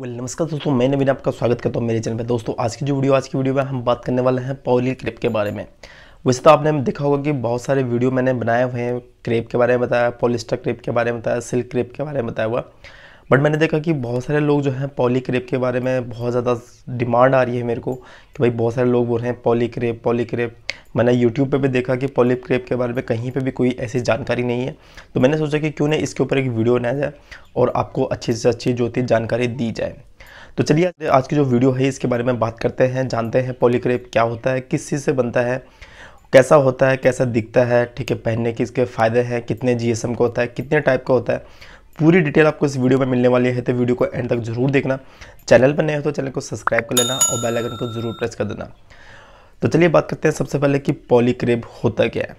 well well, नमस्कार दोस्तों मैं नवीन आपका स्वागत करता हूँ मेरे चैनल पे दोस्तों आज की जो वीडियो आज की वीडियो में हम बात करने वाले हैं पॉली क्रेप के बारे में वैसे तो आपने देखा होगा कि बहुत सारे वीडियो मैंने बनाए हुए हैं क्रेप के बारे में बताया पॉलिस्टर क्रेप के बारे में बताया सिल्क क्रेप के बारे में बताया हुआ बट मैंने देखा कि बहुत सारे लोग जो हैं पॉली क्रेप के बारे में बहुत ज़्यादा डिमांड आ रही है मेरे को कि भाई बहुत सारे लोग बोल रहे हैं पॉली क्रेप पॉली क्रेप मैंने यूट्यूब पे भी देखा कि पॉलिप क्रेप के बारे में कहीं पे भी कोई ऐसी जानकारी नहीं है तो मैंने सोचा कि क्यों ना इसके ऊपर एक वीडियो बनाया जाए और आपको अच्छे से अच्छी जो ज्योतिष जानकारी दी जाए तो चलिए आज की जो वीडियो है इसके बारे में बात करते हैं जानते हैं पॉलीक्रेप क्या होता है किस चीज़ से बनता है कैसा होता है कैसा दिखता है ठीक है पहनने के इसके फ़ायदे हैं कितने एम का होता है कितने टाइप का होता है पूरी डिटेल आपको इस वीडियो में मिलने वाली है तो वीडियो को एंड तक जरूर देखना चैनल पर नए हो तो चैनल को सब्सक्राइब कर लेना और बेल आइकन को जरूर प्रेस कर देना तो चलिए बात करते हैं सबसे पहले कि पॉलीक्रेब होता क्या है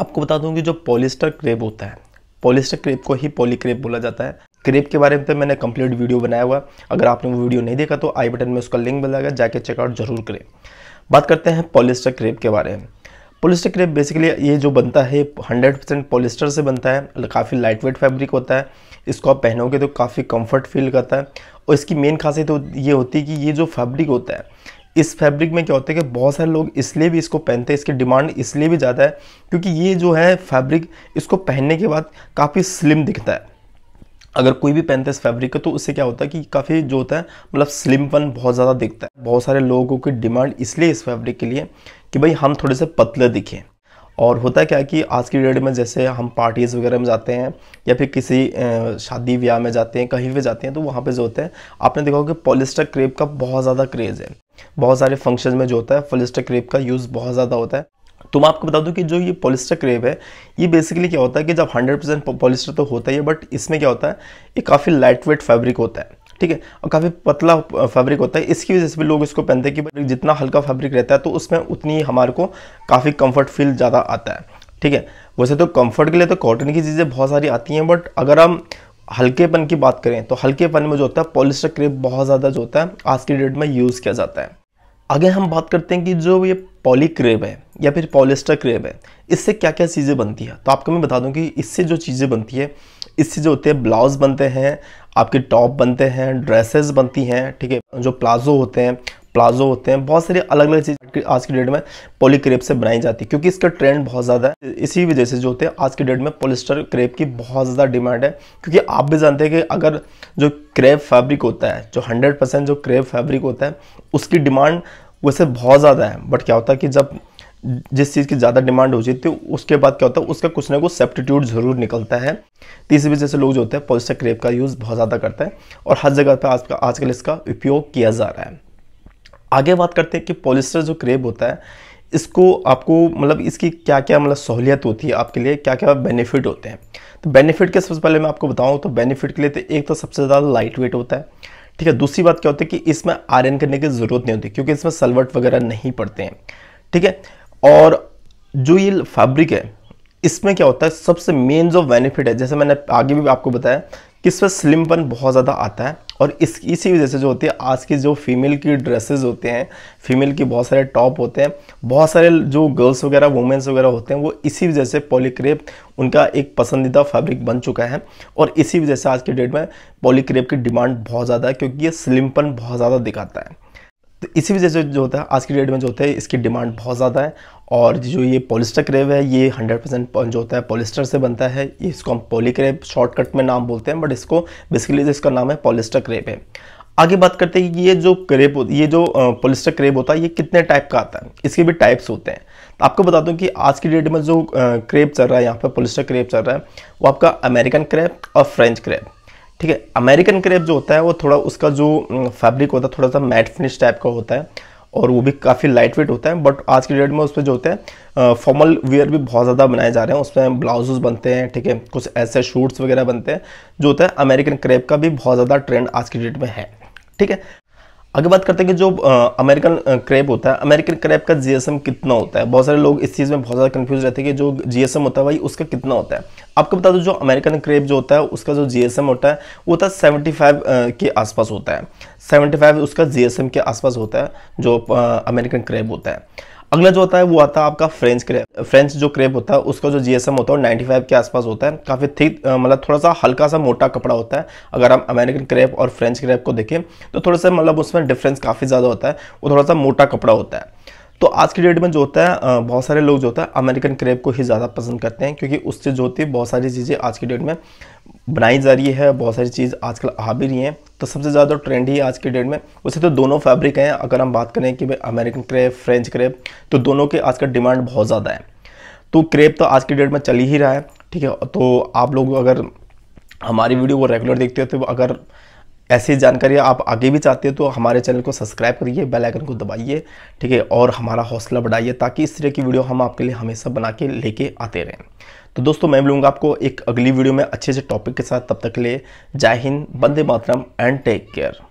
आपको बता दूँ कि जो पॉलिस्टर क्रेब होता है पॉलिस्टर क्रेब को ही पॉलीक्रेब बोला जाता है क्रेप के बारे में तो मैंने कंप्लीट वीडियो बनाया हुआ अगर आपने वो वीडियो नहीं देखा तो आई बटन में उसका लिंक मिलेगा जाके चेकआउट जरूर करें बात करते हैं पॉलिस्टर क्रेप के बारे में पॉलिस्टर क्रेप बेसिकली ये जो बनता है 100 परसेंट पॉलिस्टर से बनता है काफ़ी लाइट वेट फैब्रिक होता है इसको आप पहनोगे तो काफ़ी कंफर्ट फील करता है और इसकी मेन खासियत तो ये होती है कि ये जो फैब्रिक होता है इस फैब्रिक में क्या होता है कि बहुत सारे लोग इसलिए भी इसको पहनते हैं इसकी डिमांड इसलिए भी ज़्यादा है क्योंकि ये जो है फैब्रिक इसको पहनने के बाद काफ़ी स्लिम दिखता है अगर कोई भी पहनता है इस फैब्रिक का तो उससे क्या होता है कि काफ़ी जो होता है मतलब स्लिमपन बहुत ज़्यादा दिखता है बहुत सारे लोगों की डिमांड इसलिए इस फैब्रिक के लिए कि भाई हम थोड़े से पतले दिखें और होता है क्या कि आज की डेट में जैसे हम पार्टीज़ वगैरह में जाते हैं या फिर किसी शादी ब्याह में जाते हैं कहीं भी जाते हैं तो वहाँ पर जो होते हैं आपने देखा होगा कि पॉलिस्टर क्रेप का बहुत ज़्यादा क्रेज़ है बहुत सारे फंक्शन में जो होता है पॉलिस्टर क्रेप का यूज़ बहुत ज़्यादा होता है तो मैं आपको बता दूं कि जो ये पॉलिस्टर क्रेप है ये बेसिकली क्या होता है कि जब 100% पॉलिस्टर तो होता ही है बट इसमें क्या होता है ये काफ़ी लाइट वेट फैब्रिक होता है ठीक है और काफ़ी पतला फैब्रिक होता है इसकी वजह से भी लोग इसको पहनते हैं कि जितना हल्का फैब्रिक रहता है तो उसमें उतनी हमारे को काफ़ी कम्फर्ट फील ज़्यादा आता है ठीक है वैसे तो कम्फर्ट के लिए तो कॉटन की चीज़ें बहुत सारी आती हैं बट अगर हम हल्केपन की बात करें तो हल्केपन में जो होता है पॉलिस्टर क्रेप बहुत ज़्यादा जो होता है आज की डेट में यूज़ किया जाता है आगे हम बात करते हैं कि जो ये पॉली क्रेब है या फिर पॉलिस्टर क्रेब है इससे क्या क्या चीज़ें बनती है तो आपको मैं बता दूं कि इससे जो चीज़ें बनती है इससे जो होते हैं ब्लाउज बनते हैं आपके टॉप बनते हैं ड्रेसेस बनती हैं ठीक है जो प्लाजो होते हैं प्लाजो होते हैं बहुत सारी अलग अलग चीज़ आज की डेट में पोली क्रेप से बनाई जाती है क्योंकि इसका ट्रेंड बहुत ज़्यादा है इसी वजह से जो होते हैं आज की डेट में पोलिस्टर क्रेप की बहुत ज़्यादा डिमांड है क्योंकि आप भी जानते हैं कि अगर जो क्रेप फैब्रिक होता है जो हंड्रेड परसेंट जो क्रेप फैब्रिक होता है उसकी डिमांड वैसे बहुत ज़्यादा है बट क्या होता है कि जब जिस चीज़ की ज़्यादा डिमांड हो जाती है उसके बाद क्या होता है उसका कुछ ना कुछ सेप्टीट्यूड ज़रूर निकलता है तीसरी वजह से लोग जो होते हैं पॉलिस्टर क्रेप का यूज़ बहुत ज़्यादा करते हैं और हर जगह पर आज आजकल इसका उपयोग किया जा रहा है आगे बात करते हैं कि पॉलिस्टर जो क्रेप होता है इसको आपको मतलब इसकी क्या क्या मतलब सहूलियत होती है आपके लिए क्या क्या बेनिफिट होते हैं तो बेनिफिट के सबसे पहले मैं आपको बताऊँ तो बेनिफिट के लिए तो एक तो सबसे ज़्यादा लाइट वेट होता है ठीक है दूसरी बात क्या होती है कि इसमें आयरन करने की ज़रूरत नहीं होती क्योंकि इसमें सलवट वगैरह नहीं पड़ते हैं ठीक है और जो ये फैब्रिक है इसमें क्या होता है सबसे मेन जो बेनिफिट है जैसे मैंने आगे भी आपको बताया कि इस पर स्लिमपन बहुत ज़्यादा आता है और इस इसी वजह से जो होती है आज की जो फीमेल की ड्रेसेस होते हैं फीमेल के बहुत सारे टॉप होते हैं बहुत सारे जो गर्ल्स वगैरह वुमेंस वगैरह होते हैं वो इसी वजह से पॉलीक्रेप उनका एक पसंदीदा फैब्रिक बन चुका है और इसी वजह से आज के डेट में पॉलीक्रेप की डिमांड बहुत ज़्यादा है क्योंकि ये स्लिमपन बहुत ज़्यादा दिखाता है तो इसी वजह से जो होता है आज की डेट में जो होता है इसकी डिमांड बहुत ज़्यादा है और जो ये पॉलिस्टर क्रेब है ये 100 परसेंट जो होता है पॉलिस्टर से बनता है इसको हम पोली क्रेप शॉर्टकट में नाम बोलते हैं बट इसको बेसिकली इसका नाम है पॉलिस्टर क्रेप है आगे बात करते हैं कि ये जो क्रेप ये जो पोलिस्टर क्रेप होता है ये कितने टाइप का आता है इसके भी टाइप्स होते हैं तो आपको बता दूं कि आज की डेट में जो क्रेप चल रहा है यहाँ पर पोलिस्टर क्रेप चल रहा है वो आपका अमेरिकन क्रेप और फ्रेंच क्रेप ठीक है अमेरिकन क्रेप जो होता है वो थोड़ा उसका जो फैब्रिक होता है थोड़ा सा मैट फिनिश टाइप का होता है और वो भी काफ़ी लाइट वेट होता है बट आज के डेट में उस पर जो होते हैं फॉर्मल वेयर भी बहुत ज़्यादा बनाए जा रहे हैं उसमें ब्लाउज बनते हैं ठीक है कुछ ऐसे शूट्स वगैरह बनते हैं जो होता है अमेरिकन क्रेप का भी बहुत ज़्यादा ट्रेंड आज की डेट में है ठीक है आगे बात करते हैं कि जो अमेरिकन क्रेप होता है अमेरिकन क्रेप का जीएसएम कितना होता है बहुत सारे लोग इस चीज़ में बहुत ज़्यादा कंफ्यूज रहते हैं कि जो जीएसएम होता है भाई उसका कितना होता है आपको बता दूं जो अमेरिकन क्रेप जो होता है उसका जो जीएसएम होता है वो होता है सेवेंटी के आसपास होता है 75 उसका जीएसएम के आसपास होता है जो अमेरिकन क्रेब होता है अगला जो होता है वो आता है आपका फ्रेंच क्रेप फ्रेंच जो क्रेप होता है उसका जो जीएसएम होता है नाइन्टी फाइव के आसपास होता है काफ़ी थिक मतलब थोड़ा सा हल्का सा मोटा कपड़ा होता है अगर हम अमेरिकन क्रेप और फ्रेंच क्रेप को देखें तो थोड़ा सा मतलब उसमें डिफरेंस काफ़ी ज़्यादा होता है वो थोड़ा सा मोटा कपड़ा होता है तो आज की डेट में जो होता है बहुत सारे लोग जो होता है अमेरिकन क्रेप को ही ज़्यादा पसंद करते हैं क्योंकि उससे जो होती है बहुत सारी चीज़ें आज की डेट में बनाई जा रही है बहुत सारी चीज़ आजकल आ भी रही हैं तो सबसे ज़्यादा ट्रेंड ही आज के डेट में वैसे तो दोनों फैब्रिक हैं अगर हम बात करें कि भाई अमेरिकन क्रेप फ्रेंच क्रेप तो दोनों के आज का डिमांड बहुत ज़्यादा है तो क्रेप तो आज के डेट में चल ही रहा है ठीक है तो आप लोग अगर हमारी वीडियो को रेगुलर देखते हो तो अगर ऐसी जानकारी आप आगे भी चाहते हो तो हमारे चैनल को सब्सक्राइब करिए बेल आइकन को दबाइए ठीक है और हमारा हौसला बढ़ाइए ताकि इस तरह की वीडियो हम आपके लिए हमेशा बना के लेके आते रहें तो दोस्तों मैं मिलूंगा आपको एक अगली वीडियो में अच्छे से टॉपिक के साथ तब तक के लिए जय हिंद बंदे मातरम एंड टेक केयर